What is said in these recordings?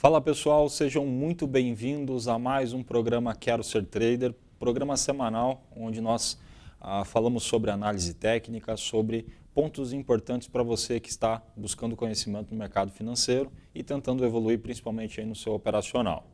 Fala pessoal, sejam muito bem-vindos a mais um programa Quero Ser Trader, programa semanal onde nós ah, falamos sobre análise técnica, sobre pontos importantes para você que está buscando conhecimento no mercado financeiro e tentando evoluir principalmente aí no seu operacional.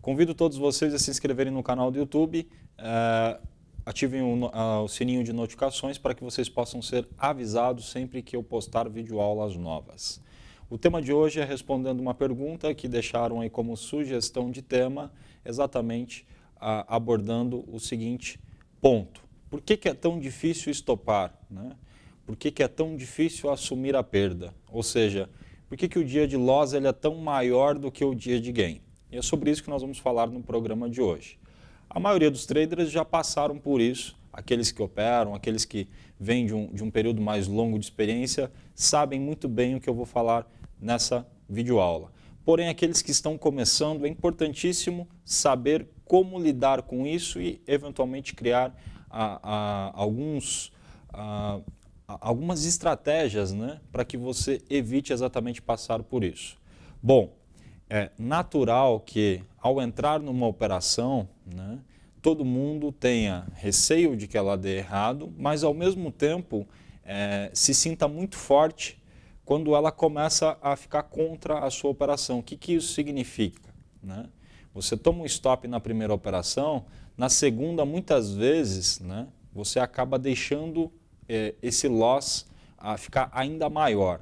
Convido todos vocês a se inscreverem no canal do YouTube, eh, ativem o, uh, o sininho de notificações para que vocês possam ser avisados sempre que eu postar videoaulas novas. O tema de hoje é respondendo uma pergunta que deixaram aí como sugestão de tema, exatamente abordando o seguinte ponto. Por que, que é tão difícil estopar? Né? Por que, que é tão difícil assumir a perda? Ou seja, por que, que o dia de loss ele é tão maior do que o dia de gain? E é sobre isso que nós vamos falar no programa de hoje. A maioria dos traders já passaram por isso, aqueles que operam, aqueles que vêm de um, de um período mais longo de experiência, sabem muito bem o que eu vou falar nessa videoaula. Porém, aqueles que estão começando, é importantíssimo saber como lidar com isso e, eventualmente, criar a, a, alguns, a, algumas estratégias né, para que você evite exatamente passar por isso. Bom, é natural que, ao entrar numa operação, né, todo mundo tenha receio de que ela dê errado, mas, ao mesmo tempo, é, se sinta muito forte quando ela começa a ficar contra a sua operação. O que, que isso significa? Né? Você toma um stop na primeira operação, na segunda, muitas vezes, né, você acaba deixando é, esse loss a ficar ainda maior.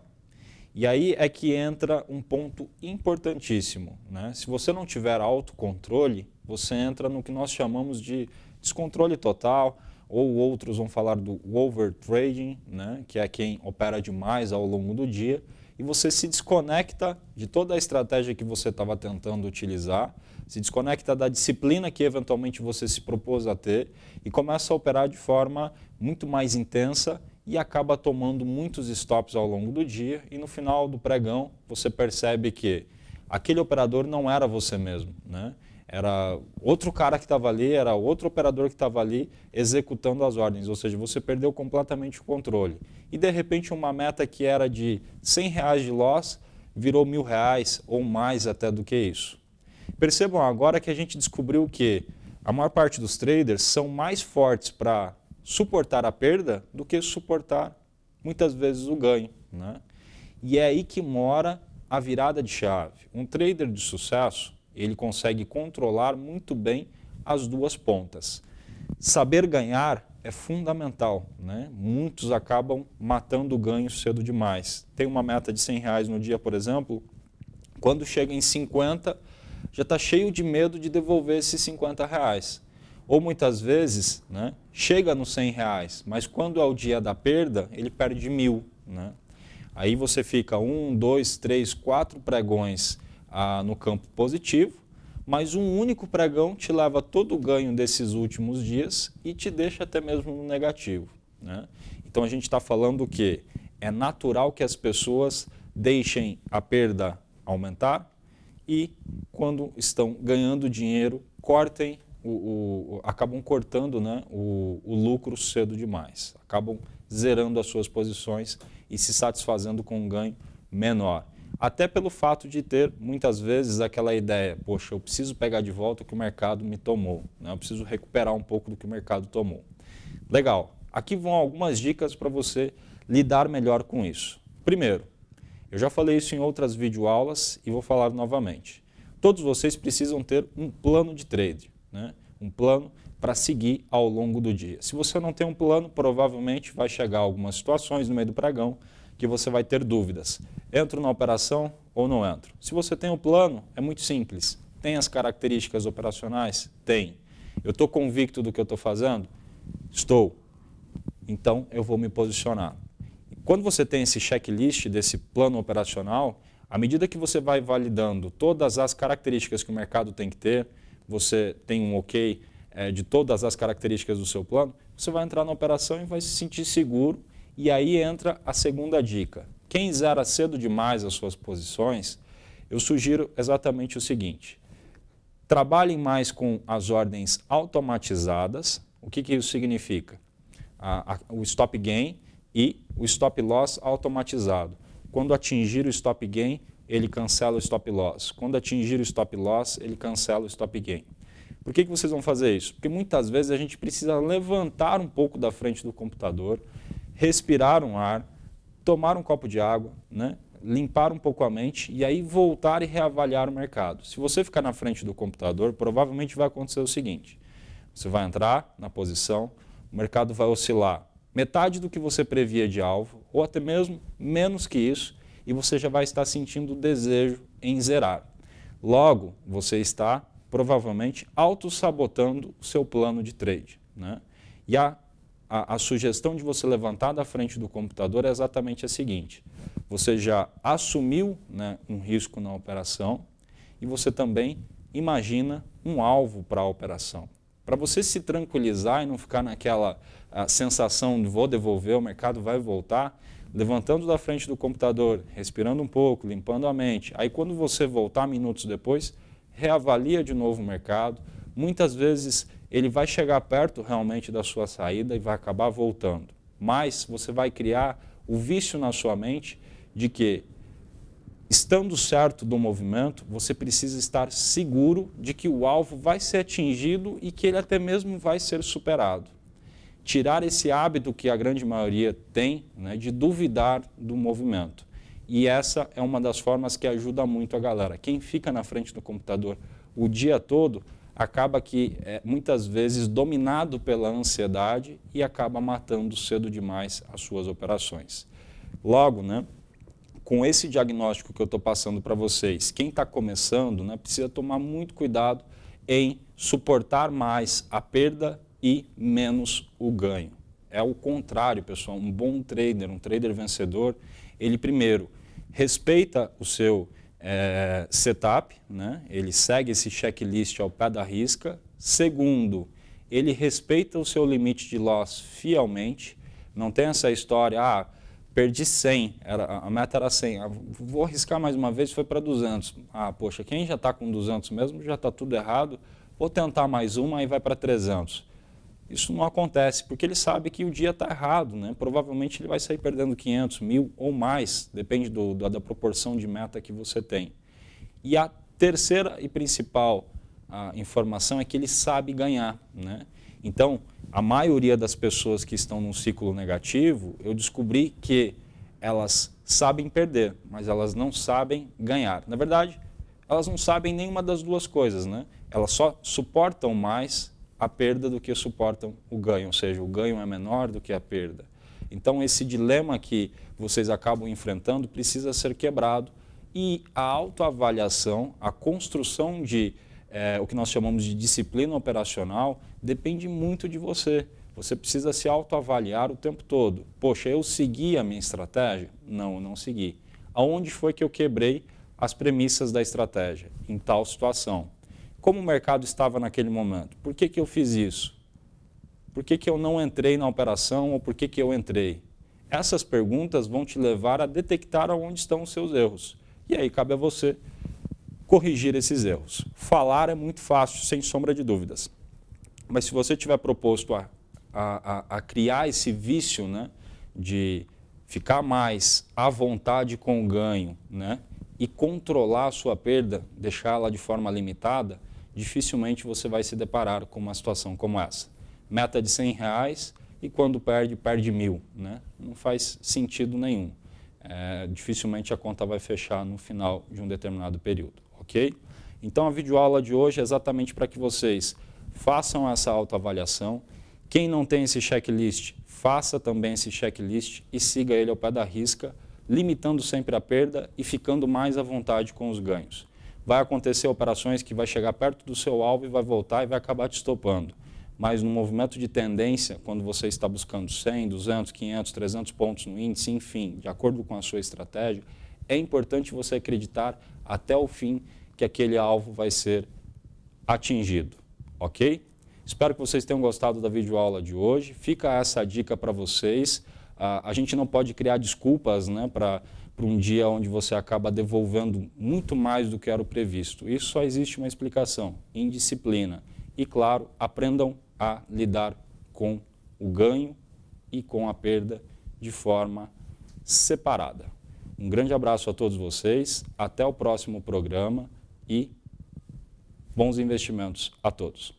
E aí é que entra um ponto importantíssimo. Né? Se você não tiver autocontrole, você entra no que nós chamamos de descontrole total, ou outros vão falar do overtrading, né, que é quem opera demais ao longo do dia, e você se desconecta de toda a estratégia que você estava tentando utilizar, se desconecta da disciplina que eventualmente você se propôs a ter e começa a operar de forma muito mais intensa e acaba tomando muitos stops ao longo do dia e no final do pregão você percebe que aquele operador não era você mesmo, né? era outro cara que estava ali, era outro operador que estava ali executando as ordens, ou seja, você perdeu completamente o controle. E de repente uma meta que era de 100 reais de loss virou mil reais ou mais até do que isso. Percebam agora que a gente descobriu que a maior parte dos traders são mais fortes para suportar a perda do que suportar muitas vezes o ganho. Né? E é aí que mora a virada de chave. Um trader de sucesso ele consegue controlar muito bem as duas pontas. Saber ganhar é fundamental, né? Muitos acabam matando o ganho cedo demais. Tem uma meta de 100 reais no dia, por exemplo, quando chega em 50, já está cheio de medo de devolver esses 50 reais. Ou muitas vezes, né, chega nos 100 reais, mas quando é o dia da perda, ele perde mil, né? Aí você fica um, dois, três, quatro pregões ah, no campo positivo, mas um único pregão te leva todo o ganho desses últimos dias e te deixa até mesmo no negativo. Né? Então a gente está falando que é natural que as pessoas deixem a perda aumentar e, quando estão ganhando dinheiro, cortem o, o, acabam cortando né, o, o, lucro cedo demais, acabam zerando as suas posições e se satisfazendo com um ganho menor. Até pelo fato de ter, muitas vezes, aquela ideia, poxa, eu preciso pegar de volta o que o mercado me tomou, né? eu preciso recuperar um pouco do que o mercado tomou. Legal, aqui vão algumas dicas para você lidar melhor com isso. Primeiro, eu já falei isso em outras videoaulas e vou falar novamente. Todos vocês precisam ter um plano de trade, né? um plano para seguir ao longo do dia. Se você não tem um plano, provavelmente vai chegar algumas situações no meio do pregão que você vai ter dúvidas. Entro na operação ou não entro? Se você tem o um plano, é muito simples. Tem as características operacionais? Tem. Eu estou convicto do que eu estou fazendo? Estou. Então, eu vou me posicionar. Quando você tem esse checklist desse plano operacional, à medida que você vai validando todas as características que o mercado tem que ter, você tem um ok é, de todas as características do seu plano, você vai entrar na operação e vai se sentir seguro e aí entra a segunda dica. Quem zera cedo demais as suas posições, eu sugiro exatamente o seguinte: trabalhem mais com as ordens automatizadas. O que, que isso significa? A, a, o stop gain e o stop loss automatizado. Quando atingir o stop gain, ele cancela o stop loss. Quando atingir o stop loss, ele cancela o stop gain. Por que, que vocês vão fazer isso? Porque muitas vezes a gente precisa levantar um pouco da frente do computador respirar um ar, tomar um copo de água, né? limpar um pouco a mente e aí voltar e reavaliar o mercado. Se você ficar na frente do computador, provavelmente vai acontecer o seguinte: você vai entrar na posição, o mercado vai oscilar metade do que você previa de alvo, ou até mesmo menos que isso, e você já vai estar sentindo o desejo em zerar. Logo, você está provavelmente auto-sabotando o seu plano de trade. Né? E a a, a sugestão de você levantar da frente do computador é exatamente a seguinte: você já assumiu né, um risco na operação e você também imagina um alvo para a operação. Para você se tranquilizar e não ficar naquela ah, sensação de vou devolver, o mercado vai voltar, levantando da frente do computador, respirando um pouco, limpando a mente. Aí quando você voltar minutos depois, reavalia de novo o mercado. Muitas vezes ele vai chegar perto realmente da sua saída e vai acabar voltando. Mas você vai criar o vício na sua mente de que, estando certo do movimento, você precisa estar seguro de que o alvo vai ser atingido e que ele até mesmo vai ser superado. Tirar esse hábito que a grande maioria tem né, de duvidar do movimento. E essa é uma das formas que ajuda muito a galera. Quem fica na frente do computador o dia todo acaba que é, muitas vezes dominado pela ansiedade e acaba matando cedo demais as suas operações. Logo, né, com esse diagnóstico que eu estou passando para vocês, quem está começando né, precisa tomar muito cuidado em suportar mais a perda e menos o ganho. É o contrário, pessoal. Um bom trader, um trader vencedor, ele primeiro respeita o seu é, setup, né? ele segue esse checklist ao pé da risca. Segundo, ele respeita o seu limite de loss fielmente, não tem essa história, ah, perdi 100, era, a meta era 100, ah, vou arriscar mais uma vez, foi para 200. Ah, poxa, quem já está com 200 mesmo, já está tudo errado, vou tentar mais uma e vai para 300 isso não acontece, porque ele sabe que o dia está errado, né? Provavelmente ele vai sair perdendo 500, mil ou mais, depende do, da, da, proporção de meta que você tem. E a terceira e principal informação é que ele sabe ganhar, né? Então, a maioria das pessoas que estão num ciclo negativo, eu descobri que elas sabem perder, mas elas não sabem ganhar. Na verdade, elas não sabem nenhuma das duas coisas, né? Elas só suportam mais a perda do que suportam o ganho, ou seja, o ganho é menor do que a perda. Então, esse dilema que vocês acabam enfrentando precisa ser quebrado e a autoavaliação, a construção de é, o que nós chamamos de disciplina operacional, depende muito de você. Você precisa se autoavaliar o tempo todo. Poxa, eu segui a minha estratégia? Não, eu não segui. Aonde foi que eu quebrei as premissas da estratégia? Em tal situação como o mercado estava naquele momento. Por que, que eu fiz isso? Por que, que eu não entrei na operação ou por que, que eu entrei? Essas perguntas vão te levar a detectar onde estão os seus erros. E aí cabe a você corrigir esses erros. Falar é muito fácil, sem sombra de dúvidas. Mas se você tiver proposto a, a, a, a criar esse vício né, de ficar mais à vontade com o ganho né, e controlar a sua perda, deixá-la de forma limitada, dificilmente você vai se deparar com uma situação como essa. Meta de 100 reais e quando perde, perde mil. Né? Não faz sentido nenhum. É, dificilmente a conta vai fechar no final de um determinado período, ok? Então a videoaula de hoje é exatamente para que vocês façam essa autoavaliação. Quem não tem esse checklist, faça também esse checklist e siga ele ao pé da risca, limitando sempre a perda e ficando mais à vontade com os ganhos vai acontecer operações que vai chegar perto do seu alvo e vai voltar e vai acabar te estopando. Mas no movimento de tendência, quando você está buscando 100, 200, 500, 300 pontos no índice, enfim, de acordo com a sua estratégia, é importante você acreditar até o fim que aquele alvo vai ser atingido, ok? Espero que vocês tenham gostado da videoaula de hoje. Fica essa dica para vocês. Ah, a gente não pode criar desculpas né, para para um dia onde você acaba devolvendo muito mais do que era o previsto. Isso só existe uma explicação: indisciplina. E, claro, aprendam a lidar com o ganho e com a perda de forma separada. Um grande abraço a todos vocês, até o próximo programa e bons investimentos a todos.